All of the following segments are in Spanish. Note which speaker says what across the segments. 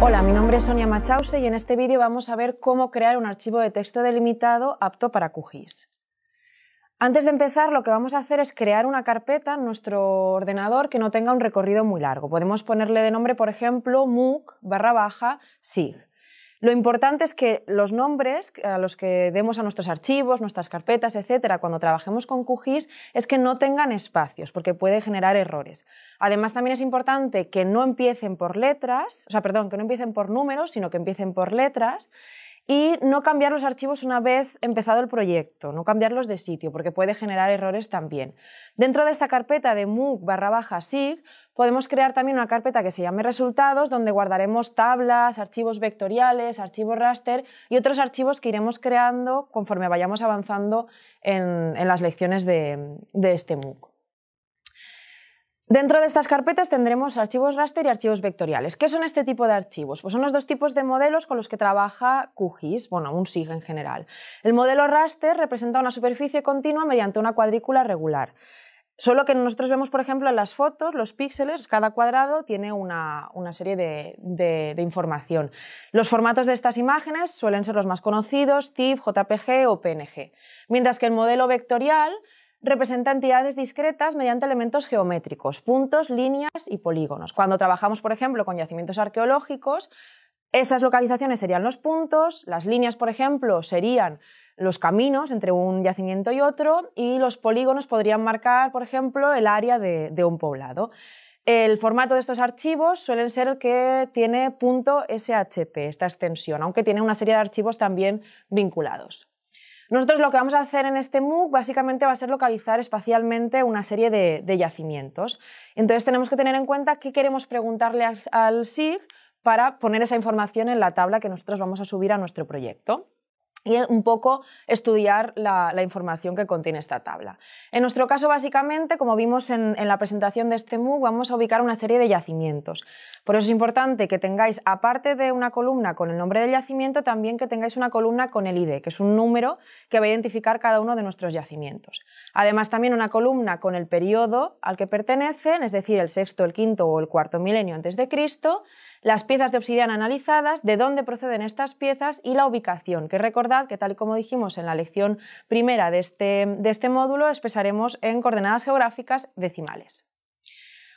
Speaker 1: Hola, mi nombre es Sonia Machause y en este vídeo vamos a ver cómo crear un archivo de texto delimitado apto para QGIS. Antes de empezar, lo que vamos a hacer es crear una carpeta en nuestro ordenador que no tenga un recorrido muy largo. Podemos ponerle de nombre, por ejemplo, MOOC barra baja SIG. Lo importante es que los nombres a los que demos a nuestros archivos, nuestras carpetas, etcétera, cuando trabajemos con QGIS, es que no tengan espacios, porque puede generar errores. Además, también es importante que no empiecen por letras, sea, perdón, que no empiecen por números, sino que empiecen por letras y no cambiar los archivos una vez empezado el proyecto, no cambiarlos de sitio, porque puede generar errores también. Dentro de esta carpeta de MOOC barra baja SIG, podemos crear también una carpeta que se llame resultados, donde guardaremos tablas, archivos vectoriales, archivos raster y otros archivos que iremos creando conforme vayamos avanzando en, las lecciones de este MOOC. Dentro de estas carpetas tendremos archivos raster y archivos vectoriales. ¿Qué son este tipo de archivos? Pues son los dos tipos de modelos con los que trabaja QGIS, bueno, un SIG en general. El modelo raster representa una superficie continua mediante una cuadrícula regular. Solo que nosotros vemos, por ejemplo, en las fotos, los píxeles, cada cuadrado tiene una, serie de, de, información. Los formatos de estas imágenes suelen ser los más conocidos, TIFF, JPG o PNG. Mientras que el modelo vectorial representa entidades discretas mediante elementos geométricos, puntos, líneas y polígonos. Cuando trabajamos, por ejemplo, con yacimientos arqueológicos, esas localizaciones serían los puntos, las líneas, por ejemplo, serían los caminos entre un yacimiento y otro y los polígonos podrían marcar, por ejemplo, el área de, un poblado. El formato de estos archivos suelen ser el que tiene .shp, esta extensión, aunque tiene una serie de archivos también vinculados. Nosotros lo que vamos a hacer en este MOOC básicamente va a ser localizar espacialmente una serie de, yacimientos. Entonces tenemos que tener en cuenta qué queremos preguntarle al SIG para poner esa información en la tabla que nosotros vamos a subir a nuestro proyecto y un poco estudiar la, información que contiene esta tabla. En nuestro caso, básicamente, como vimos en, la presentación de este MOOC, vamos a ubicar una serie de yacimientos. Por eso es importante que tengáis, aparte de una columna con el nombre del yacimiento, también que tengáis una columna con el ID, que es un número que va a identificar cada uno de nuestros yacimientos. Además, también una columna con el periodo al que pertenecen, es decir, el sexto, el quinto o el cuarto milenio antes de Cristo, las piezas de obsidiana analizadas, de dónde proceden estas piezas y la ubicación, que recordad que tal y como dijimos en la lección primera de este, de este módulo, expresaremos en coordenadas geográficas decimales.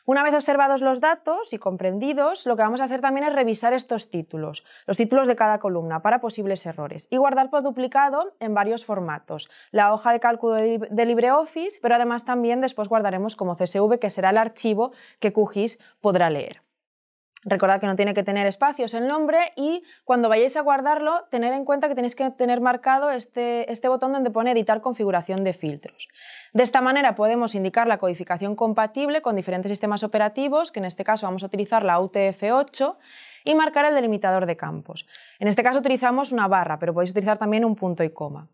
Speaker 1: Una vez observados los datos y comprendidos, lo que vamos a hacer también es revisar estos títulos, los títulos de cada columna, para posibles errores y guardar por duplicado en varios formatos. La hoja de cálculo de LibreOffice, pero además también después guardaremos como CSV, que será el archivo que QGIS podrá leer. Recordad que no tiene que tener espacios el nombre y cuando vayáis a guardarlo, tener en cuenta que tenéis que tener marcado este, este botón donde pone editar configuración de filtros. De esta manera podemos indicar la codificación compatible con diferentes sistemas operativos, que en este caso vamos a utilizar la UTF-8, y marcar el delimitador de campos. En este caso utilizamos una barra, pero podéis utilizar también un punto y coma.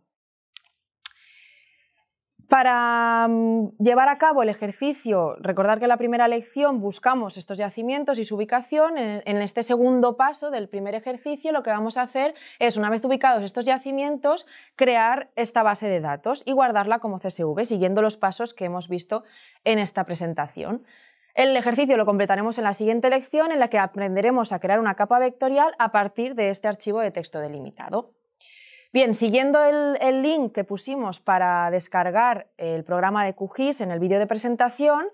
Speaker 1: Para mm, llevar a cabo el ejercicio, recordar que en la primera lección buscamos estos yacimientos y su ubicación. En este segundo paso del primer ejercicio lo que vamos a hacer es, una vez ubicados estos yacimientos, crear esta base de datos y guardarla como CSV, siguiendo los pasos que hemos visto en esta presentación. El ejercicio lo completaremos en la siguiente lección en la que aprenderemos a crear una capa vectorial a partir de este archivo de texto delimitado. Bien, siguiendo el, link que pusimos para descargar el programa de QGIS en el vídeo de presentación,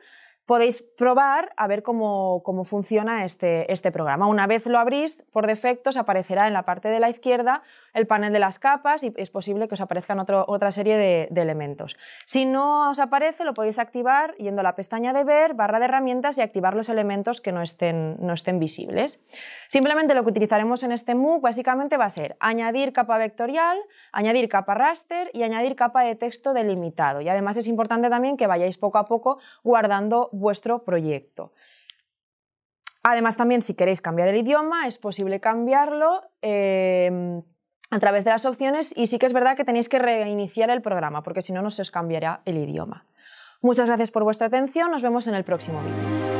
Speaker 1: podéis probar a ver cómo, funciona este, este, programa. Una vez lo abrís, por defecto os aparecerá en la parte de la izquierda el panel de las capas y es posible que os aparezcan otra serie de, elementos. Si no os aparece, lo podéis activar yendo a la pestaña de ver, barra de herramientas y activar los elementos que no estén, no estén visibles. Simplemente lo que utilizaremos en este MOOC básicamente va a ser añadir capa vectorial, añadir capa raster y añadir capa de texto delimitado. Y además es importante también que vayáis poco a poco guardando vuestro proyecto. Además, también si queréis cambiar el idioma, es posible cambiarlo em, a través de las opciones y sí que es verdad que tenéis que reiniciar el programa porque si no, no se os cambiará el idioma. Muchas gracias por vuestra atención, nos vemos en el próximo vídeo.